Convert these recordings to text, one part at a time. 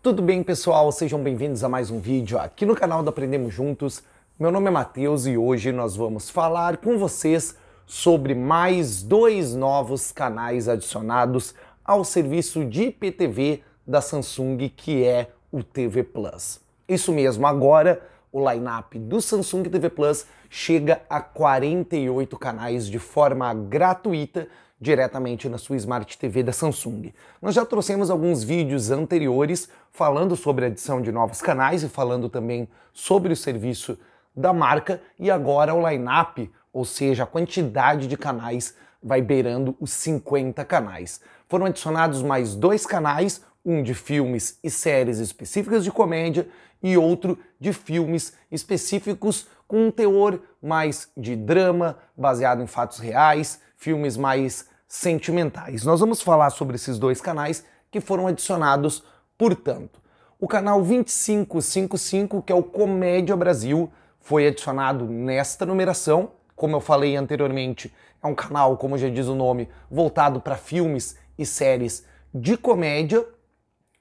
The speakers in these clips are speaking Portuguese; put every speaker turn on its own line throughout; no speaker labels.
Tudo bem, pessoal? Sejam bem-vindos a mais um vídeo aqui no canal do Aprendemos Juntos. Meu nome é Matheus e hoje nós vamos falar com vocês sobre mais dois novos canais adicionados ao serviço de IPTV da Samsung, que é o TV Plus. Isso mesmo, agora o line-up do Samsung TV Plus chega a 48 canais de forma gratuita diretamente na sua Smart TV da Samsung. Nós já trouxemos alguns vídeos anteriores falando sobre a adição de novos canais e falando também sobre o serviço da marca e agora o lineup, ou seja, a quantidade de canais vai beirando os 50 canais. Foram adicionados mais dois canais, um de filmes e séries específicas de comédia e outro de filmes específicos com um teor mais de drama, baseado em fatos reais, filmes mais sentimentais. Nós vamos falar sobre esses dois canais que foram adicionados, portanto. O canal 2555, que é o Comédia Brasil, foi adicionado nesta numeração. Como eu falei anteriormente, é um canal, como já diz o nome, voltado para filmes e séries de comédia,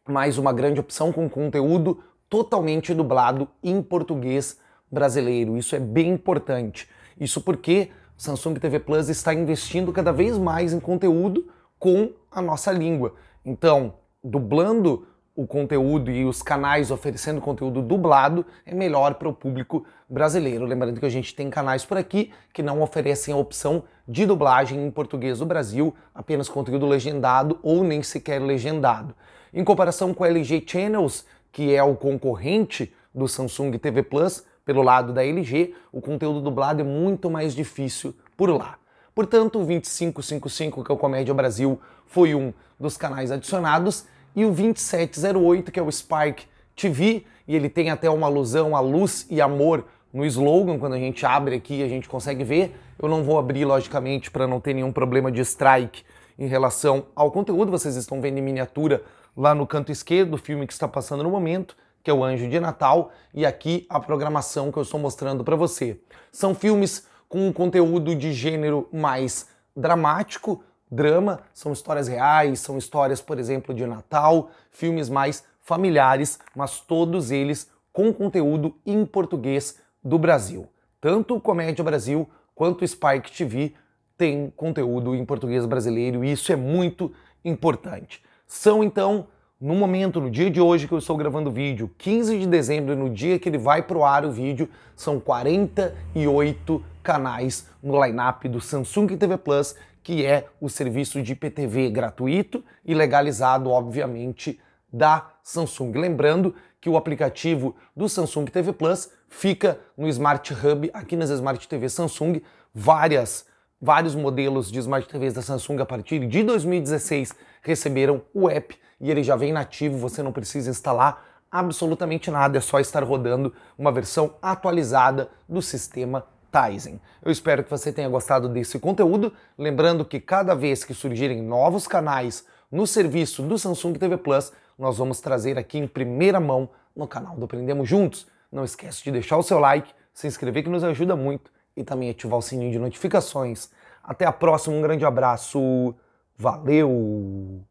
mais uma grande opção com conteúdo totalmente dublado em português brasileiro. Isso é bem importante. Isso porque Samsung TV Plus está investindo cada vez mais em conteúdo com a nossa língua. Então, dublando o conteúdo e os canais oferecendo conteúdo dublado é melhor para o público brasileiro. Lembrando que a gente tem canais por aqui que não oferecem a opção de dublagem em português do Brasil, apenas conteúdo legendado ou nem sequer legendado. Em comparação com o LG Channels, que é o concorrente do Samsung TV Plus, pelo lado da LG, o conteúdo dublado é muito mais difícil por lá. Portanto, o 2555, que é o Comédia Brasil, foi um dos canais adicionados, e o 2708, que é o Spike TV, e ele tem até uma alusão a luz e amor no slogan, quando a gente abre aqui a gente consegue ver. Eu não vou abrir, logicamente, para não ter nenhum problema de strike em relação ao conteúdo. Vocês estão vendo em miniatura lá no canto esquerdo do filme que está passando no momento que é o Anjo de Natal, e aqui a programação que eu estou mostrando para você. São filmes com um conteúdo de gênero mais dramático, drama, são histórias reais, são histórias, por exemplo, de Natal, filmes mais familiares, mas todos eles com conteúdo em português do Brasil. Tanto o Comédia Brasil quanto o Spike TV tem conteúdo em português brasileiro e isso é muito importante. São então no momento, no dia de hoje que eu estou gravando o vídeo, 15 de dezembro, no dia que ele vai pro ar o vídeo, são 48 canais no Lineup do Samsung TV Plus, que é o serviço de IPTV gratuito e legalizado, obviamente, da Samsung. Lembrando que o aplicativo do Samsung TV Plus fica no Smart Hub, aqui nas Smart TV Samsung, várias Vários modelos de Smart TVs da Samsung a partir de 2016 receberam o app e ele já vem nativo, você não precisa instalar absolutamente nada, é só estar rodando uma versão atualizada do sistema Tizen. Eu espero que você tenha gostado desse conteúdo, lembrando que cada vez que surgirem novos canais no serviço do Samsung TV Plus, nós vamos trazer aqui em primeira mão no canal do Aprendemos Juntos. Não esquece de deixar o seu like, se inscrever que nos ajuda muito e também ativar o sininho de notificações. Até a próxima, um grande abraço, valeu!